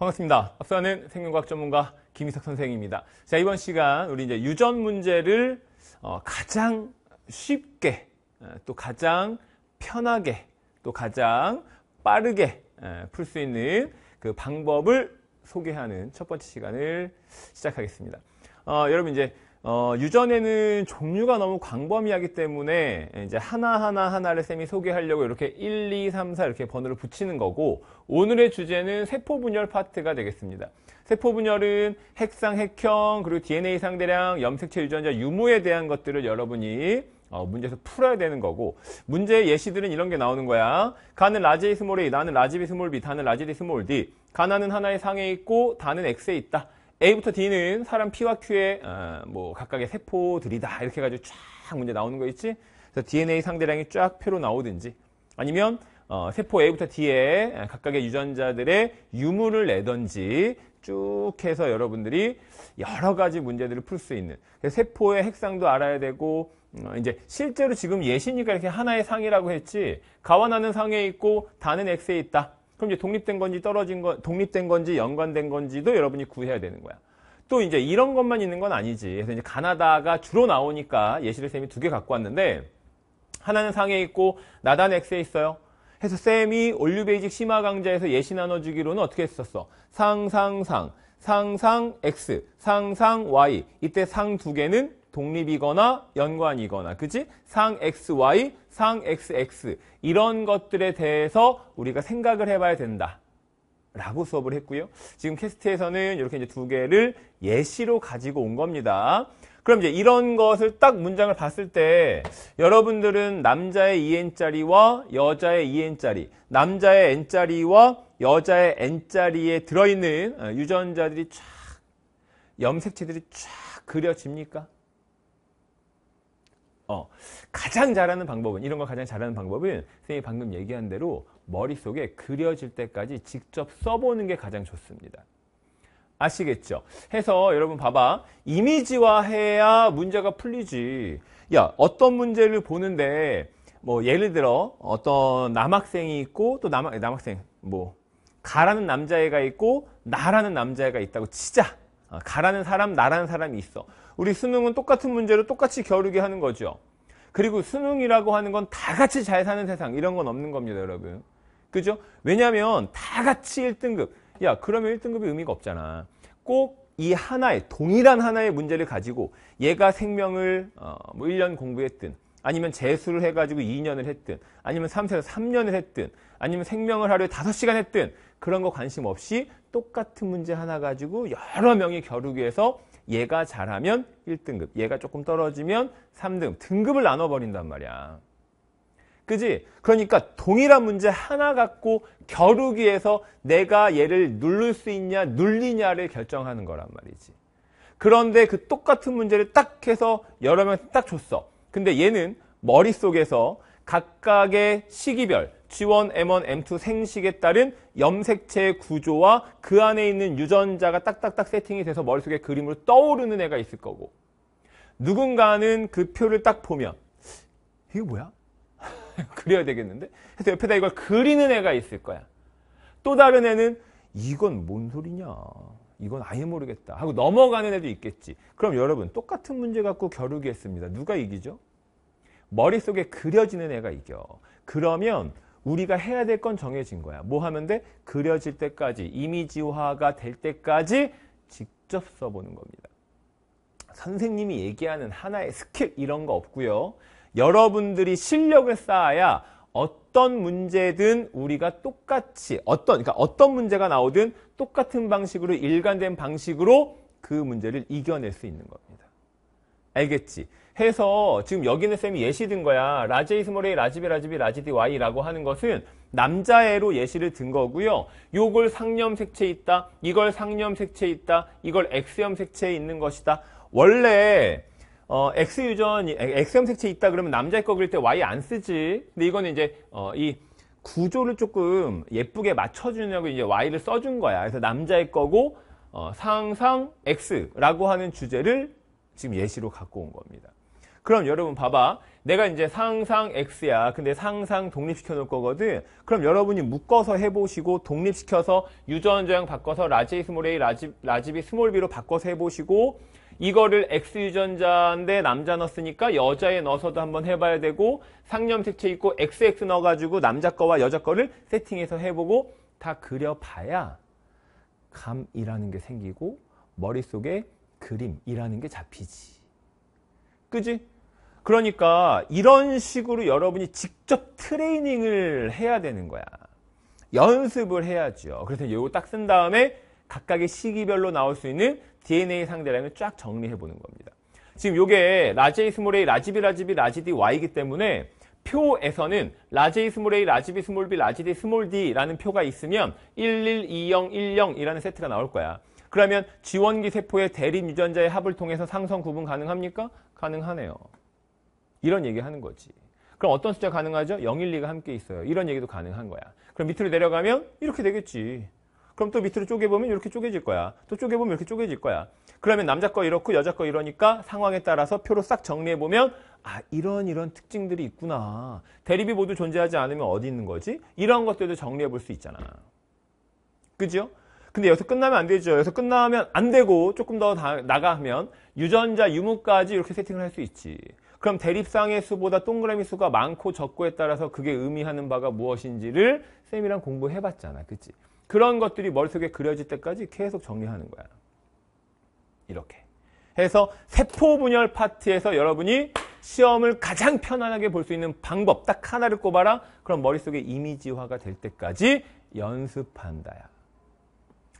반갑습니다. 박사는 생명과학 전문가 김희석 선생입니다. 자, 이번 시간 우리 이제 유전 문제를 어, 가장 쉽게 어, 또 가장 편하게 또 가장 빠르게 풀 수 있는 그 방법을 소개하는 첫 번째 시간을 시작하겠습니다. 어, 여러분 이제 어, 유전에는 종류가 너무 광범위하기 때문에 이제 하나하나 하나를 쌤이 소개하려고 이렇게 1, 2, 3, 4 이렇게 번호를 붙이는 거고 오늘의 주제는 세포 분열 파트가 되겠습니다. 세포 분열은 핵상, 핵형, 그리고 DNA 상대량, 염색체 유전자 유무에 대한 것들을 여러분이 어, 문제에서 풀어야 되는 거고 문제의 예시들은 이런 게 나오는 거야. 가는 라지 스몰 A, 나는 라지 B 스몰 B, 다는 라지 D 스몰 D. 가나는 하나의 상에 있고 다는 X에 있다. A부터 D는 사람 P와 Q의 어, 뭐 각각의 세포들이다 이렇게 해 가지고 쫙 문제 나오는 거 있지. 그래서 DNA 상대량이 쫙 표로 나오든지 아니면 어, 세포 A부터 d 에 각각의 유전자들의 유무를 내던지 쭉 해서 여러분들이 여러 가지 문제들을 풀 수 있는 세포의 핵상도 알아야 되고 어, 이제 실제로 지금 예시니까 이렇게 하나의 상이라고 했지 가와 나는 상에 있고 다는 X에 있다 그럼 이제 독립된 건지 떨어진 거, 독립된 건지 연관된 건지도 여러분이 구해야 되는 거야. 또 이제 이런 것만 있는 건 아니지. 그래서 이제 가나다가 주로 나오니까 예시를 쌤이 두 개 갖고 왔는데 하나는 상에 있고 나단 X에 있어요. 해서 쌤이 올류베이직 심화 강좌에서 예시 나눠주기로는 어떻게 했었어? 상상상, 상상 X, 상상 Y. 이때 상 두 개는 독립이거나 연관이거나 그지? 상 xy, 상 xx 이런 것들에 대해서 우리가 생각을 해봐야 된다. 라고 수업을 했고요. 지금 캐스트에서는 이렇게 이제 두 개를 예시로 가지고 온 겁니다. 그럼 이제 이런 것을 딱 문장을 봤을 때 여러분들은 남자의 e n 짜리와 여자의 e n 짜리 남자의 n 짜리와 여자의 n 짜리에 들어있는 어, 유전자들이 쫙 염색체들이 쫙 그려집니까? 어, 가장 잘하는 방법은 이런 거 가장 잘하는 방법은 선생님이 방금 얘기한 대로 머릿속에 그려질 때까지 직접 써보는 게 가장 좋습니다. 아시겠죠? 해서 여러분 봐봐. 이미지화해야 문제가 풀리지. 야, 어떤 문제를 보는데 뭐 예를 들어 어떤 남학생이 있고 또 남, 남학생 뭐 가라는 남자애가 있고 나라는 남자애가 있다고 치자. 아, 가라는 사람, 나라는 사람이 있어. 우리 수능은 똑같은 문제로 똑같이 겨루게 하는 거죠. 그리고 수능이라고 하는 건 다 같이 잘 사는 세상 이런 건 없는 겁니다, 여러분. 그죠? 왜냐하면 다 같이 1등급. 야, 그러면 1등급이 의미가 없잖아. 꼭 이 하나의 동일한 하나의 문제를 가지고 얘가 생명을 어, 뭐 1년 공부했든 아니면 재수를 해가지고 2년을 했든 아니면 3세에서 3년을 했든 아니면 생명을 하루에 5시간 했든 그런 거 관심 없이 똑같은 문제 하나 가지고 여러 명이 겨루기에서 얘가 잘하면 1등급 얘가 조금 떨어지면 3등급 등급을 나눠버린단 말이야 그지? 그러니까 동일한 문제 하나 갖고 겨루기에서 내가 얘를 누를 수 있냐 눌리냐를 결정하는 거란 말이지 그런데 그 똑같은 문제를 딱 해서 여러 명딱 줬어 근데 얘는 머릿속에서 각각의 시기별 G1, M1, M2 생식에 따른 염색체 구조와 그 안에 있는 유전자가 딱딱딱 세팅이 돼서 머릿속에 그림으로 떠오르는 애가 있을 거고 누군가는 그 표를 딱 보면 이게 뭐야? 그려야 되겠는데? 그래서 옆에다 이걸 그리는 애가 있을 거야. 또 다른 애는 이건 뭔 소리냐? 이건 아예 모르겠다 하고 넘어가는 애도 있겠지. 그럼 여러분 똑같은 문제 갖고 겨루기 했습니다. 누가 이기죠? 머릿속에 그려지는 애가 이겨. 그러면 우리가 해야 될 건 정해진 거야. 뭐 하면 돼? 그려질 때까지, 이미지화가 될 때까지 직접 써보는 겁니다. 선생님이 얘기하는 하나의 스킬 이런 거 없고요. 여러분들이 실력을 쌓아야 어떤 문제든 우리가 똑같이 어떤 그러니까 어떤 문제가 나오든 똑같은 방식으로 일관된 방식으로 그 문제를 이겨낼 수 있는 겁니다. 알겠지? 해서 지금 여기는 있 쌤이 예시 든 거야. 라제이 스모레이 라지비 라지비 라지디 와이라고 하는 것은 남자애로 예시를 든 거고요. 요걸 상념 색채 있다. 이걸 상념 색채 있다. 이걸 엑스염 색채에 있는 것이다. 원래 어, X 유전이 X 염색체 있다 그러면 남자의 거 그릴 때 Y 안 쓰지. 근데 이거는 이제 어, 이 구조를 조금 예쁘게 맞춰주냐고 이제 Y를 써준 거야. 그래서 남자의 거고 어, 상상 X라고 하는 주제를 지금 예시로 갖고 온 겁니다. 그럼 여러분 봐봐. 내가 이제 상상 X야. 근데 상상 독립시켜 놓을 거거든. 그럼 여러분이 묶어서 해보시고 독립시켜서 유전저형 바꿔서 라지 스몰 A, 라지, 라지 B, 스몰 B로 바꿔서 해보시고 이거를 X유전자인데 남자 넣었으니까 여자에 넣어서도 한번 해봐야 되고 상념색채 있고 XX 넣어가지고 남자 거와 여자 거를 세팅해서 해보고 다 그려봐야 감이라는 게 생기고 머릿속에 그림이라는 게 잡히지. 그지? 그러니까 이런 식으로 여러분이 직접 트레이닝을 해야 되는 거야. 연습을 해야죠. 그래서 이거딱 쓴 다음에 각각의 시기별로 나올 수 있는 DNA 상대량을 쫙 정리해 보는 겁니다. 지금 요게 라제이 스몰A, 라지비 라지비 라지디 Y이기 때문에 표에서는 라제이 스몰A, 라지비 스몰B, 라지디 스몰D라는 표가 있으면 112010이라는 세트가 나올 거야. 그러면 지원기 세포의 대립 유전자의 합을 통해서 상성 구분 가능합니까? 가능하네요. 이런 얘기 하는 거지. 그럼 어떤 숫자 가능하죠? 012가 함께 있어요. 이런 얘기도 가능한 거야. 그럼 밑으로 내려가면 이렇게 되겠지. 그럼 또 밑으로 쪼개보면 이렇게 쪼개질 거야. 또 쪼개보면 이렇게 쪼개질 거야. 그러면 남자 거 이렇고 여자 거 이러니까 상황에 따라서 표로 싹 정리해보면 아 이런 이런 특징들이 있구나. 대립이 모두 존재하지 않으면 어디 있는 거지? 이런 것들도 정리해볼 수 있잖아. 그죠? 근데 여기서 끝나면 안 되죠. 여기서 끝나면 안 되고 조금 더 나가면 유전자 유무까지 이렇게 세팅을 할 수 있지. 그럼 대립상의 수보다 동그라미 수가 많고 적고에 따라서 그게 의미하는 바가 무엇인지를 쌤이랑 공부해봤잖아. 그치? 그런 것들이 머릿속에 그려질 때까지 계속 정리하는 거야. 이렇게. 해서 세포 분열 파트에서 여러분이 시험을 가장 편안하게 볼 수 있는 방법 딱 하나를 꼽아라. 그럼 머릿속에 이미지화가 될 때까지 연습한다야.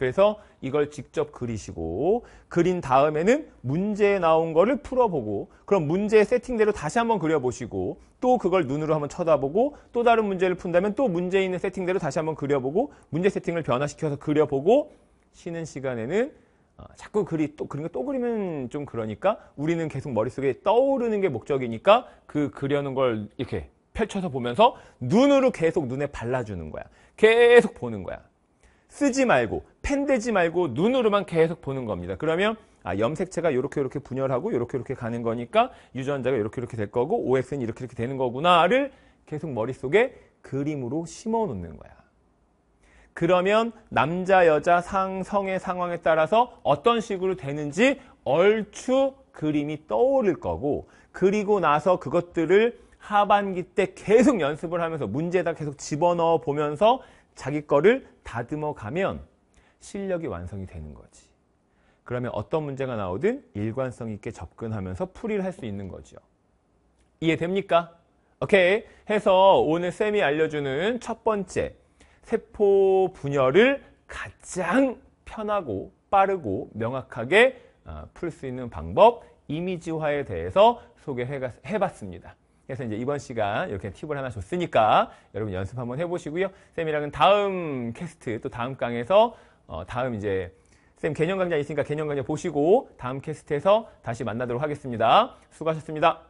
그래서 이걸 직접 그리시고 그린 다음에는 문제에 나온 거를 풀어보고 그럼 문제의 세팅대로 다시 한번 그려보시고 또 그걸 눈으로 한번 쳐다보고 또 다른 문제를 푼다면 또 문제 에 있는 세팅대로 다시 한번 그려보고 문제 세팅을 변화시켜서 그려보고 쉬는 시간에는 어, 자꾸 그리 또 그런 거또 그리면 좀 그러니까 우리는 계속 머릿속에 떠오르는 게 목적이니까 그 그려는 걸 이렇게 펼쳐서 보면서 눈으로 계속 눈에 발라주는 거야. 계속 보는 거야. 쓰지 말고 펜대지 말고 눈으로만 계속 보는 겁니다. 그러면 아, 염색체가 이렇게 이렇게 분열하고 이렇게 이렇게 가는 거니까 유전자가 이렇게 이렇게 될 거고 OX는 이렇게 이렇게 되는 거구나를 계속 머릿속에 그림으로 심어 놓는 거야. 그러면 남자, 여자, 상, 성의 상황에 따라서 어떤 식으로 되는지 얼추 그림이 떠오를 거고 그리고 나서 그것들을 하반기 때 계속 연습을 하면서 문제에다 계속 집어넣어 보면서 자기 거를 다듬어 가면 실력이 완성이 되는 거지. 그러면 어떤 문제가 나오든 일관성 있게 접근하면서 풀이를 할 수 있는 거죠. 이해됩니까? 오케이. 해서 오늘 쌤이 알려주는 첫 번째, 세포 분열을 가장 편하고 빠르고 명확하게 어, 풀수 있는 방법, 이미지화에 대해서 소개해 봤습니다. 그래서 이제 이번 시간 이렇게 팁을 하나 줬으니까 여러분 연습 한번 해보시고요. 쌤이랑은 다음 캐스트 또 다음 강에서 어, 다음 이제 쌤 개념 강좌 있으니까 개념 강좌 보시고 다음 캐스트에서 다시 만나도록 하겠습니다. 수고하셨습니다.